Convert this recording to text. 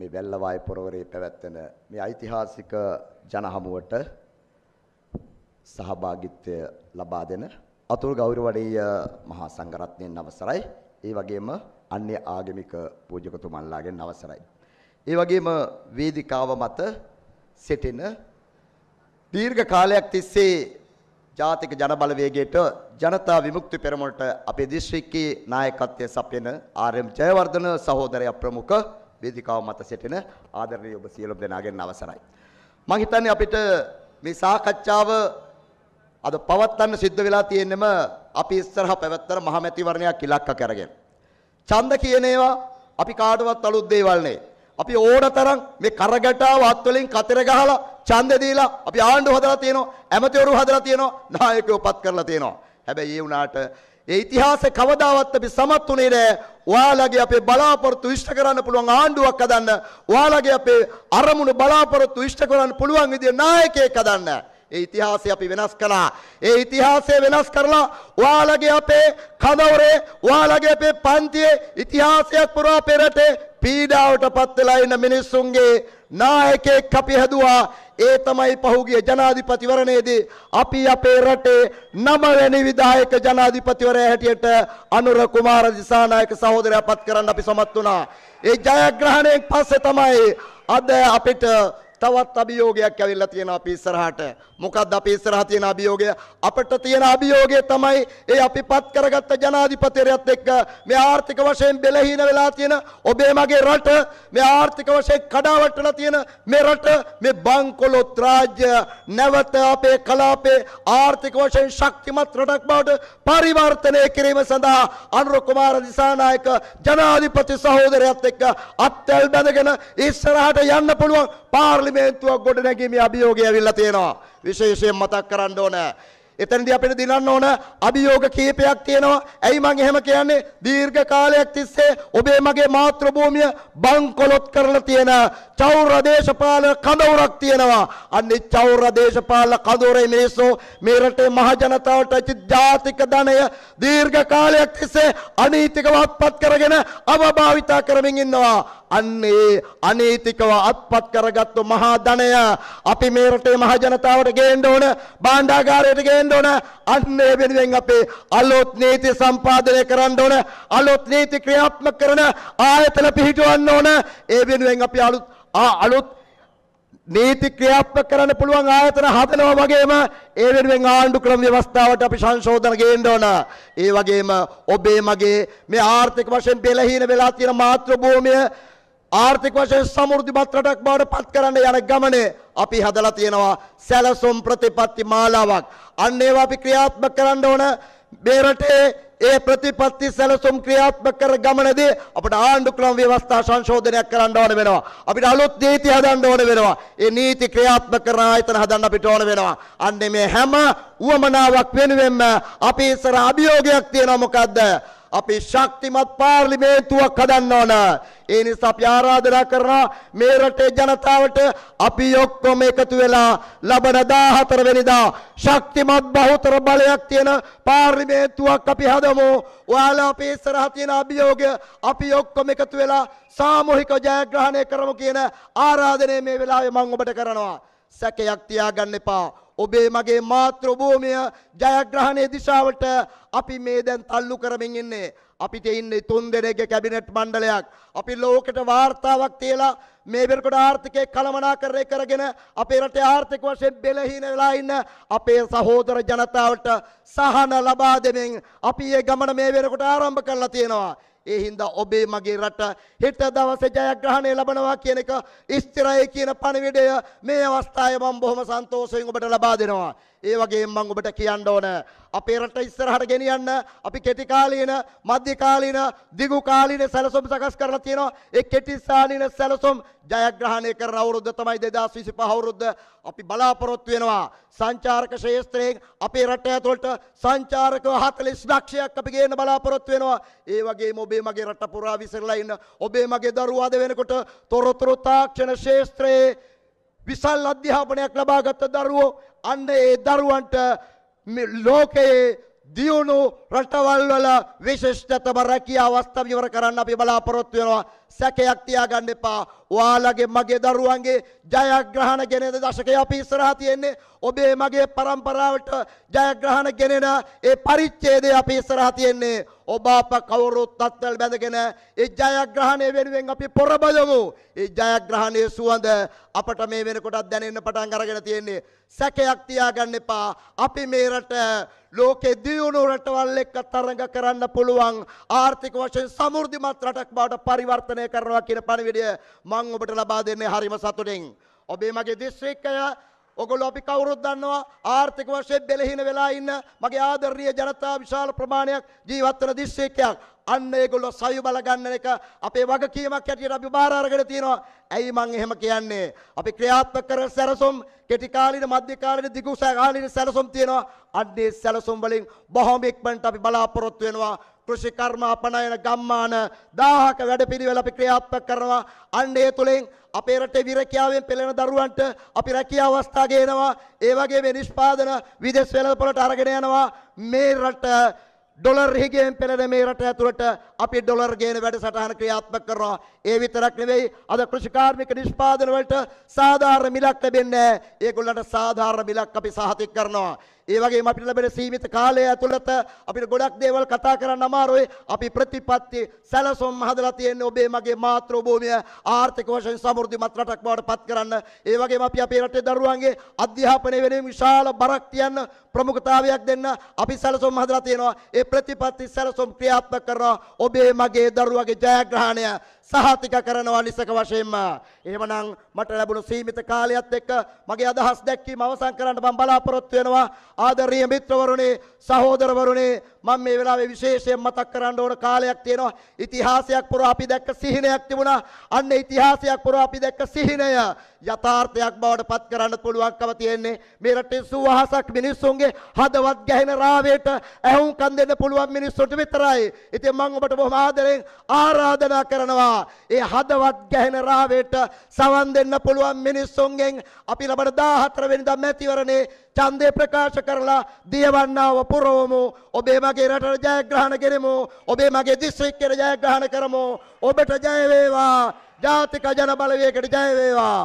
මේ වැල්ලවාය පොරවරේ පැවැත්වෙන මේ ඓතිහාසික ජනහමුවට සහභාගිත්වය ලබා දෙන අතුල් ගෞරව වඩේය මහා සංඝරත්නයන් අවසරයි. ඒ වගේම අන්‍ය ආගමික පූජකතුමන්ලාගෙන් අවසරයි. ඒ වගේම වේදිකාව මත සිටින දීර්ඝ කාලයක් තිස්සේ ජාතික ජනබලවේගයට ජනතා විමුක්ති පෙරමුණට අපේ දිස්ත්‍රික්කයේ නායකත්වය සපයන ආර්.එම්. ජයවර්ධන සහෝදරයා ප්‍රමුඛ වේදිකාව මත සිටින ආදරණීය ඔබ සියලුම දෙනාගෙන් අවසරයි. මම හිතන්නේ අපිට මේ සාකච්ඡාව අද පවත්වන්න සිද්ධ වෙලා තියෙන්නෙම අපි ඉස්සරහ පැවැත්තර මහමැතිවරණයක් ඉලක්ක කරගෙන. ඡන්ද කියන ඒවා අපි කාටවත් අලුත් දේවල් නෙවෙයි. අපි ඕනතරම් මේ කරගටාව අත් වලින් කතර ගහලා ඡන්ද දීලා අපි ආණ්ඩුව හදලා තියෙනවා ඇමතිවරු හදලා තියෙනවා නායකයෝ පත් කරලා තියෙනවා හැබැයි ඒ වුණාට ඒ ඉතිහාසය කවදාවත් අපි සමත් උනේ නෑ ඔයාලගේ අපේ බලාපොරොත්තු ඉෂ්ට කරන්න පුළුවන් ආණ්ඩුවක් හදන්න. ඔයාලගේ අපේ අරමුණු බලාපොරොත්තු ඉෂ්ට කරන්න පුළුවන් විදිය නායකයෙක් හදන්න. ඒ ඉතිහාසය අපි වෙනස් කළා. ඒ ඉතිහාසය වෙනස් කරලා ඔයාලගේ අපේ කඳවුරේ, ඔයාලගේ අපේ පන්තියේ ඉතිහාසයක් පුරා පෙරට පීඩාවට පත් වෙලා ඉන්න මිනිස්සුන්ගේ නායකයෙක් අපි හැදුවා. ඒ තමයි පහුගිය ජනාධිපතිවරණයේදී අපි අපේ රටේ නවවැනි විධායක ජනාධිපතිවරයා හැටියට අනුර කුමාර දිසානායක සහෝදරයා පත් කරන්න අපි සමත් වුණා. ඒ ජයග්‍රහණයෙන් පස්සේ තමයි අද අපිට තවත් අභියෝගයක් ඇවිල්ලා තියෙනවා අපි ඉස්සරහට. මොකක්ද අපි ඉස්සරහ තියෙන අභියෝගය? අපිට තියෙන අභියෝගය තමයි ඒ අපිපත් කරගත්ත ජනාධිපතිවරයාත් එක්ක මේ ආර්ථික වශයෙන් බෙලහීන වෙලා තියෙන ඔබේ මගේ රට මේ ආර්ථික වශයෙන් කඩාවැටලා තියෙන මේ රට මේ බංකොලොත් රාජ්‍ය නැවත අපේ කලාපේ ආර්ථික වශයෙන් ශක්තිමත් රටක් බවට පරිවර්තනය කිරීම සඳහා අනුර කුමාර දිසානායක ජනාධිපති සහෝදරයාත් එක්ක අත්ඇල් බැඳගෙන ඉස්සරහට යන්න පුළුවන් පාර්ලිමේන්තුවේ පාර්ලිමේන්තුවක් ගොඩනැගීමේ අභියෝගය ඇවිල්ලා තියෙනවා. විශේෂයෙන් මතක් කරන්න ඕන. එතනදී අපිට දිනන්න ඕන අභියෝග කීපයක් තියෙනවා. ඇයි මං එහෙම කියන්නේ? දීර්ඝ කාලයක් තිස්සේ ඔබේ මගේ මාතෘ භූමිය බංකොලොත් කරලා තියෙන චෞර දේශපාලන කඳවුරක් තියෙනවා. අන්නේ චෞර දේශපාලන කඳවුරේ මිනිස්සු මේ රටේ මහ ජනතාවට ඇති ජාතික ධනය දීර්ඝ කාලයක් තිස්සේ අනීතිකව අත්පත් කරගෙන අවභාවිතා කරමින් ඉන්නවා. අන්න ඒ අනීතිකව අත්පත් කරගත්තු මහා ධනය අපි මේ රටේ මහ ජනතාවට ගේන්න ඕන භාණ්ඩාගාරයට ගේන්න ඕන අන්න ඒ වෙනුවෙන් අපේ අලුත් නීති සම්පාදනය කරන්න ඕන අලුත් නීති ක්‍රියාත්මක කරන ආයතන පිහිටවන්න ඕන ඒ වෙනුවෙන් අපි අලුත් අලුත් නීති ක්‍රියාත්මක කරන්න පුළුවන් ආයතන හදනවා වගේම ඒ වෙනුවෙන් ආණ්ඩු ක්‍රම ව්‍යවස්ථාවට අපි සංශෝධන ගේන්න ඕන. ඒ වගේම ඔබේ මගේ මේ ආර්ථික වශයෙන් බෙලහීන වෙලා තියෙන මාතෘ භූමිය ආර්ථික වශයෙන් සමෘද්ධිමත් රටක් බවට පත් කරන්න යන ගමනේ අපි හදලා තියෙනවා සැලසුම් ප්‍රතිපත්ති මාලාවක්. අන්න ඒවා අපි ක්‍රියාත්මක කරන්න ඕන. මේ රටේ ඒ ප්‍රතිපත්ති සැලසුම් ක්‍රියාත්මක කර ගමනදී අපිට ආණ්ඩු ක්‍රම ව්‍යවස්ථා සංශෝධනයක් කරන්න ඕන වෙනවා. අපිට අලුත් නීති හදන්න ඕන වෙනවා. ඒ නීති ක්‍රියාත්මක කරන ආයතන හදන්න අපිට ඕන වෙනවා. අන්න මේ හැම උවමනාවක් වෙනුවෙන්ම අපි ඉස්සර අභියෝගයක් තියෙනවා මොකද්ද? අපි ශක්තිමත් පාර්ලිමේන්තුවක් හදන්න ඕන. ඒ නිසා අපි ආරාධනා කරනවා මේ රටේ ජනතාවට අපි ඔක්කොම එකතු වෙලා ලබන 14 වෙනිදා ශක්තිමත් බහුතර බලයක් තියෙන පාර්ලිමේන්තුවක් අපි හදමු. ඔයාලා අපේ ඉස්සරහ තියෙන අභියෝගය අපි ඔක්කොම එකතු වෙලා සාමූහික ජයග්‍රහණය කරමු කියන ආරාධනය මේ වෙලාවේ මම ඔබට කරනවා. සැකයක් තියාගන්න එපා. ඔබේ මගේ මාතෘ භූමිය ජයග්‍රහණයේ දිශාවට අපි මේ දැන් තල්ලු කරමින් ඉන්නේ. අපිට ඉන්නේ තුන්දෙනෙක්ගේ කැබිනට් මණ්ඩලයක්. අපි ලෝකෙට වාර්තාවක් තියලා මේ වෙනකොට ආර්ථිකය කළමනාකරණය කරගෙන අපේ රටේ ආර්ථික වශයෙන් බෙලහීන වෙලා ඉන්න අපේ සහෝදර ජනතාවට සහන ලබා දෙමින් අපි මේ ගමන මේ වෙනකොට ආරම්භ කරලා තියෙනවා. ඒ හින්දා ඔබේ මගේ රට හෙට දවසේ ජයග්‍රහණය ලබනවා කියන එක ස්ථිරයි කියන පණිවිඩය මේ අවස්ථාවේ මම බොහොම සන්තෝෂයෙන් ඔබට ලබා දෙනවා. ඒ වගේම මම ඔබට කියන්න ඕන අපේ රට ඉස්සරහට ගෙනියන්න අපි කෙටි කාලීන, මධ්‍ය කාලීන, දිගු කාලීන සැලසුම් සකස් කරලා තියෙනවා. ඒ කෙටි සාලීන සැලසුම් ජයග්‍රහණය කරන අවුරුද්ද තමයි 2025 අවුරුද්ද. අපි බලාපොරොත්තු වෙනවා සංචාරක ශේෂ්ත්‍රයෙන් අපේ රට ඇතුළට සංචාරකව 40 ලක්ෂයක් අපි ගේන්න බලාපොරොත්තු වෙනවා. ඒ වගේම ඔබේ මගේ රට පුරා විසිරලා ඉන්න ඔබේ මගේ දරුවා ද වෙනකොට තොරතුරු තාක්ෂණ ශේෂ්ත්‍රයේ විශල් අධ්‍යාපනයක් ලබාගත් දරුවෝ අන්න ඒ දරුවන්ට ලෝකයේ දියුණු රටවල් වල විශේෂතම රැකියාව අවස්ථාව ඉවර කරන්න අපි බලාපොරොත්තු වෙනවා. සැකයක් තියාගන්න එපා. ඔයාලගේ මගේ දරුවන්ගේ ජයග්‍රහණ ගෙනෙන දශකය අපි ඉස්සරහා තියෙන්නේ. ඔබේ මගේ પરම්පරාවට ජයග්‍රහණ ගෙනෙන ඒ පරිච්ඡේදය අපි ඉස්සරහා තියෙන්නේ. ඔබ අප කවුරුත් තත්ත්වල් බැඳගෙන ඒ ජයග්‍රහණය වෙනුවෙන් අපි පොරබයමු. ඒ ජයග්‍රහණයේ සුවඳ අපට මේ වෙනකොටත් දැනෙන්න පටන් අරගෙන තියෙන්නේ. සැකයක් තියාගන්න එපා. අපි මේ රට ලෝකෙ දියුණු රටවල් එක්ක තරඟ කරන්න පුළුවන් ආර්ථික වශයෙන් සමෘද්ධිමත් රටක් බවට පරිවර්තනය කරනවා කියන පණිවිඩය මම ඔබට ලබා දෙන්නේ හරිම සතුටින්. ඔබේ මගේ දිස්ත්‍රික්කය ඔගොල්ලෝ අපි කවුරුත් දන්නවා ආර්ථික වශයෙන් දෙලහින වෙලා ඉන්න මගේ ආදරණීය ජනතාව විශාල ප්‍රමාණයක් ජීවත් වෙන දිස්ත්‍රික්කයක්. අන්න ඒගොල්ලෝ සවි බල ගන්න එක අපේ වගකීමක් හැටියට අපි බාර අරගෙන තියෙනවා. ඇයි මං එහෙම කියන්නේ? අපි ක්‍රියාත්මක කරන සැලසුම් කෙටි කාලින, මධ්‍ය කාලින, දිගු කාලින සැලසුම් තියෙනවා. අන්නේ සැලසුම් වලින් බොහොම ඉක්මනට අපි බලාපොරොත්තු වෙනවා. කෘෂි කර්ම අපනයන ගම්මාන දාහක වැඩපිළිවෙල අපි ක්‍රියාත්මක කරනවා. අන්න ඒ තුලින් අපේ රටේ විරකියාවෙන් පෙළෙන දරුවන්ට අපි රැකියා අවස්ථා ගේනවා. ඒ වගේම නිෂ්පාදන විදේශ වෙළඳපොළට අරගෙන යනවා. මේ රට ඩොලර් හිගෙන් පෙළෙන මේ රට ඇතුළට අපි ඩොලර් ගේන වැඩසටහන ක්‍රියාත්මක කරනවා. ඒ විතරක් නෙවෙයි අද කෘෂිකාර්මික නිෂ්පාදන වලට සාධාරණ මිලක් ලැබෙන්නේ නැහැ. ඒගොල්ලන්ට සාධාරණ මිලක් අපි සහතික කරනවා. ඒ වගේම අපිට ලැබෙන සීමිත කාලය ඇතුළත අපිට ගොඩක් දේවල් කතා කරන්න අමාරුයි. අපි ප්‍රතිපත්ති සැලසුම් හදලා තියෙන්නේ ඔබේ මගේ මාතෘ භූමිය ආර්ථික වශයෙන් සමෘද්ධිමත් රටක් බවට පත් කරන්න. ඒ වගේම අපි අපේ රටේ දරුවන්ගේ අධ්‍යාපනය වෙනුවෙන් විශාල බරක් තියන්න ප්‍රමුඛතාවයක් දෙන්න අපි සැලසුම් හදලා තියෙනවා. ඒ ප්‍රතිපත්ති සැලසුම් ක්‍රියාත්මක කරනවා. ඔබේ මගේ දරුවගේ ජයග්‍රහණය සහතික කරනවා නිසක වශයෙන්ම. එහෙමනම් මට ලැබුණු සීමිත කාලයත් එක්ක මගේ අදහස් දැක්වීම අවසන් කරන්න මම බලාපොරොත්තු වෙනවා. ආදරීය මිත්‍රවරුනි, සහෝදරවරුනි, මම මේ වෙලාවේ විශේෂයෙන් මතක් කරන්න ඕන කාලයක් තියෙනවා. ඉතිහාසයක් පුරා අපි දැක්ක සිහිනයක් තිබුණා. අන්න ඉතිහාසයක් පුරා අපි දැක්ක සිහිනය යථාර්ථයක් බවට පත් කරන්න පුළුවන්කම තියෙන්නේ. මේ රටේ සුවහසක් මිනිස්සුන්ගේ හදවත් ගැහෙන රාවයට ඇහුම්කන් දෙන්න පුළුවන් මිනිස්සුන්ට විතරයි. ඉතින් මම ඔබට බොහොම ආදරෙන් ආරාධනා කරනවා. ඒ හදවත් ගැහෙන රාවයට සවන් දෙන්න පුළුවන් මිනිස්සුන්ගෙන් අපි ලබන 14 වෙනිදා මැතිවරණේ ඡන්දේ ප්‍රකාශ කරලා දියවන්නාව පුරවමු. ඔබේම මගේ රටට ජයග්‍රහණ කරමු ඔබේ මගේ දිස්ත්‍රික්කයට ජයග්‍රහණ කරමු ඔබට ජය වේවා ජාතික ජන බලවේගයට ජය වේවා